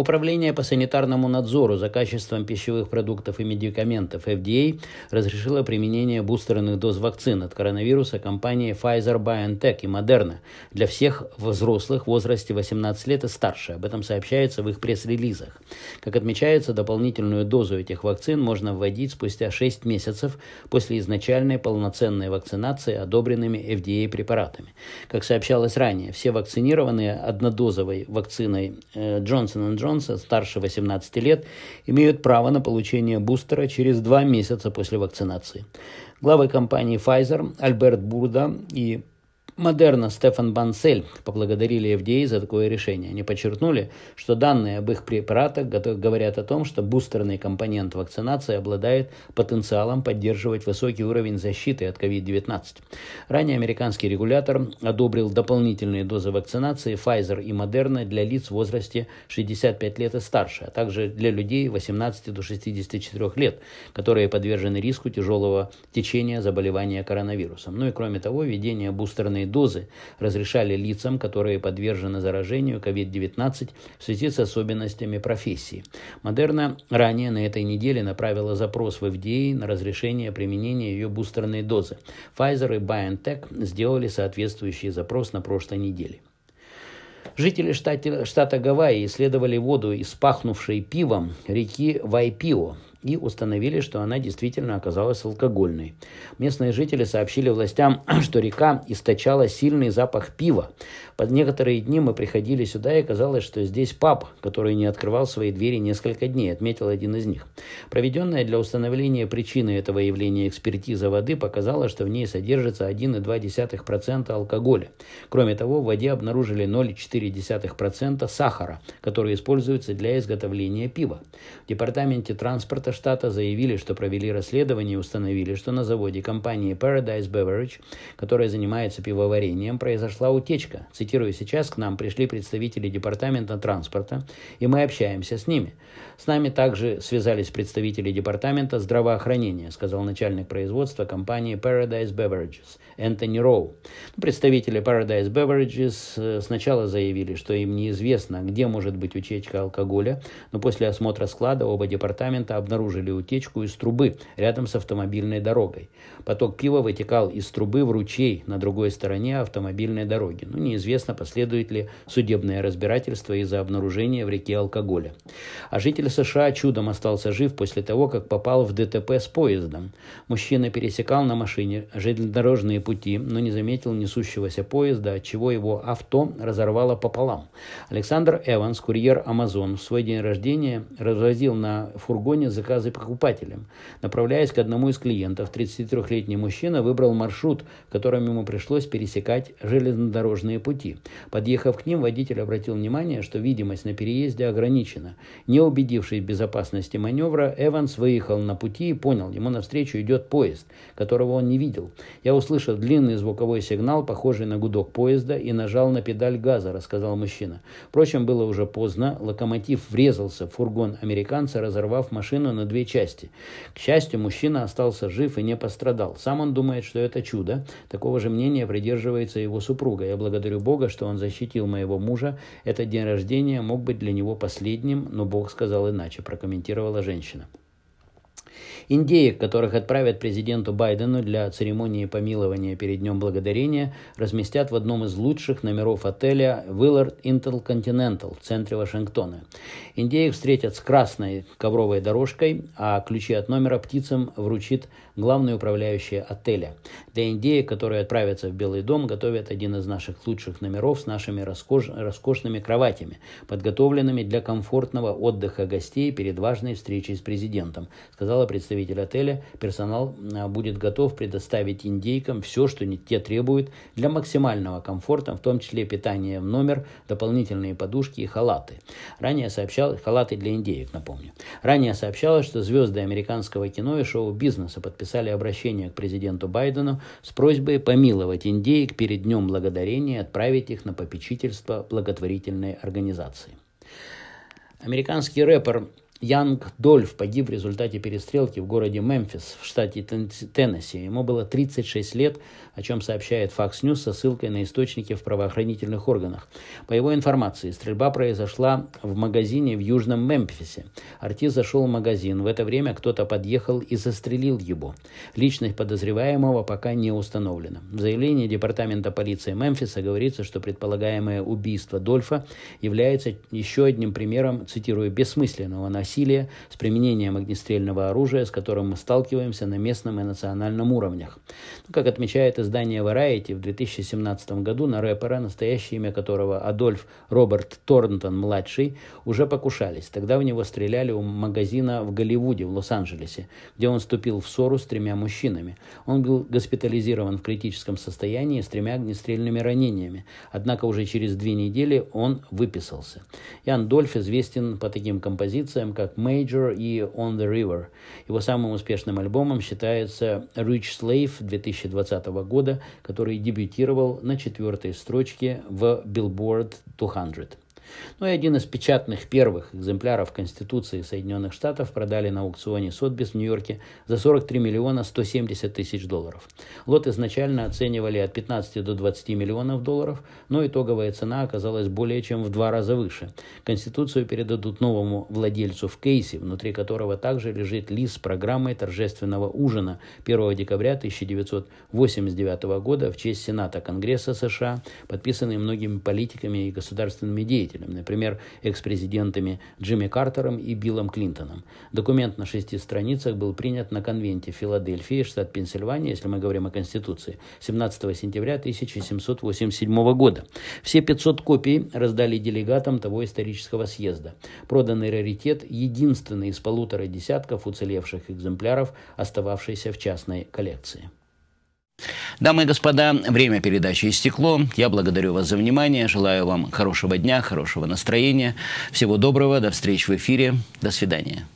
Управление по санитарному надзору за качеством пищевых продуктов и медикаментов FDA разрешило применение бустерных доз вакцин от коронавируса компании Pfizer BioNTech и Moderna для всех взрослых в возрасте 18 лет и старше. Об этом сообщается в их пресс-релизах. Как отмечается, дополнительную дозу этих вакцин можно вводить спустя 6 месяцев после изначальной полноценной вакцинации одобренными FDA препаратами. Как сообщалось ранее, все вакцинированные однодозовой вакциной э, Johnson Johnson американцы старше 18 лет имеют право на получение бустера через два месяца после вакцинации. Главы компании Pfizer Альберт Бурда и Модерна Стефан Бансель поблагодарили FDA за такое решение. Они подчеркнули, что данные об их препаратах говорят о том, что бустерный компонент вакцинации обладает потенциалом поддерживать высокий уровень защиты от COVID-19. Ранее американский регулятор одобрил дополнительные дозы вакцинации Pfizer и Moderna для лиц в возрасте 65 лет и старше, а также для людей 18 до 64 лет, которые подвержены риску тяжелого течения заболевания коронавирусом. Ну и кроме того, введение бустерной дозы разрешали лицам, которые подвержены заражению COVID-19 в связи с особенностями профессии. Модерна ранее на этой неделе направила запрос в FDA на разрешение применения ее бустерной дозы. Pfizer и BioNTech сделали соответствующий запрос на прошлой неделе. Жители штата, штата Гавайи исследовали воду из пахнувшей пивом реки Вайпио, и установили, что она действительно оказалась алкогольной. Местные жители сообщили властям, что река источала сильный запах пива. Под некоторые дни мы приходили сюда, и казалось, что здесь паб, который не открывал свои двери несколько дней, отметил один из них. Проведенная для установления причины этого явления экспертиза воды показала, что в ней содержится 1,2% алкоголя. Кроме того, в воде обнаружили 0,4% сахара, который используется для изготовления пива. В департаменте транспорта Департамента штата заявили, что провели расследование и установили, что на заводе компании Paradise Beverage, которая занимается пивоварением, произошла утечка. Цитирую, сейчас к нам пришли представители Департамента транспорта, и мы общаемся с ними. С нами также связались представители Департамента здравоохранения, сказал начальник производства компании Paradise Beverages Энтони Роу. Представители Paradise Beverages э, сначала заявили, что им неизвестно, где может быть утечка алкоголя, но после осмотра склада оба департамента обнаружили, обнаружили утечку из трубы рядом с автомобильной дорогой. Поток пива вытекал из трубы в ручей на другой стороне автомобильной дороги. ну, неизвестно, последует ли судебное разбирательство из-за обнаружения в реке алкоголя. А житель США чудом остался жив после того, как попал в ДТП с поездом. Мужчина пересекал на машине железнодорожные пути, но не заметил несущегося поезда, отчего его авто разорвало пополам. Александр Эванс, курьер Amazon, в свой день рождения развозил на фургоне заказ заказы покупателям. Направляясь к одному из клиентов, 33-летний мужчина выбрал маршрут, которым ему пришлось пересекать железнодорожные пути. Подъехав к ним, водитель обратил внимание, что видимость на переезде ограничена. Не убедившись в безопасности маневра, Эванс выехал на пути и понял, ему навстречу идет поезд, которого он не видел. Я услышал длинный звуковой сигнал, похожий на гудок поезда, и нажал на педаль газа, рассказал мужчина. Впрочем, было уже поздно, локомотив врезался в фургон американца, разорвав машину на на две части. К счастью, мужчина остался жив и не пострадал. Сам он думает, что это чудо. Такого же мнения придерживается его супруга. Я благодарю Бога, что он защитил моего мужа. Этот день рождения мог быть для него последним, но Бог сказал иначе, прокомментировала женщина. Индеек, которых отправят президенту Байдену для церемонии помилования перед Днем Благодарения, разместят в одном из лучших номеров отеля Willard Intercontinental в центре Вашингтона. Индеек встретят с красной ковровой дорожкой, а ключи от номера птицам вручит главный управляющий отеля. Для индеек, которые отправятся в Белый дом, готовят один из наших лучших номеров с нашими роскош... роскошными кроватями, подготовленными для комфортного отдыха гостей перед важной встречей с президентом, сказал сказала представитель отеля, персонал а, будет готов предоставить индейкам все, что те требуют для максимального комфорта, в том числе питание в номер, дополнительные подушки и халаты. Ранее сообщалось, халаты для индеек, напомню. Ранее сообщалось, что звезды американского кино и шоу-бизнеса подписали обращение к президенту Байдену с просьбой помиловать индейк перед Днем Благодарения и отправить их на попечительство благотворительной организации. Американский рэпер Янг Дольф погиб в результате перестрелки в городе Мемфис в штате Теннесси. Ему было 36 лет, о чем сообщает Fox News со ссылкой на источники в правоохранительных органах. По его информации, стрельба произошла в магазине в Южном Мемфисе. Артист зашел в магазин. В это время кто-то подъехал и застрелил его. Личность подозреваемого пока не установлена. В заявлении Департамента полиции Мемфиса говорится, что предполагаемое убийство Дольфа является еще одним примером, цитирую, бессмысленного насилия насилия, с применением огнестрельного оружия, с которым мы сталкиваемся на местном и национальном уровнях. Ну, как отмечает издание Variety, в 2017 году на рэпера, настоящее имя которого Адольф Роберт Торнтон-младший, уже покушались. Тогда в него стреляли у магазина в Голливуде, в Лос-Анджелесе, где он вступил в ссору с тремя мужчинами. Он был госпитализирован в критическом состоянии с тремя огнестрельными ранениями. Однако уже через две недели он выписался. И Андольф известен по таким композициям, как Major и On the River. Его самым успешным альбомом считается Rich Slave 2020 года, который дебютировал на четвертой строчке в Billboard 200. Ну и один из печатных первых экземпляров Конституции Соединенных Штатов продали на аукционе Сотбис в Нью-Йорке за 43 миллиона 170 тысяч долларов. Лот изначально оценивали от 15 до 20 миллионов долларов, но итоговая цена оказалась более чем в два раза выше. Конституцию передадут новому владельцу в кейсе, внутри которого также лежит лист с программой торжественного ужина 1 декабря 1989 года в честь Сената Конгресса США, подписанный многими политиками и государственными деятелями руководителями, например, экс-президентами Джимми Картером и Биллом Клинтоном. Документ на шести страницах был принят на конвенте в Филадельфии, штат Пенсильвания, если мы говорим о Конституции, 17 сентября 1787 года. Все 500 копий раздали делегатам того исторического съезда. Проданный раритет – единственный из полутора десятков уцелевших экземпляров, остававшийся в частной коллекции. Дамы и господа, время передачи истекло. Я благодарю вас за внимание. Желаю вам хорошего дня, хорошего настроения. Всего доброго. До встречи в эфире. До свидания.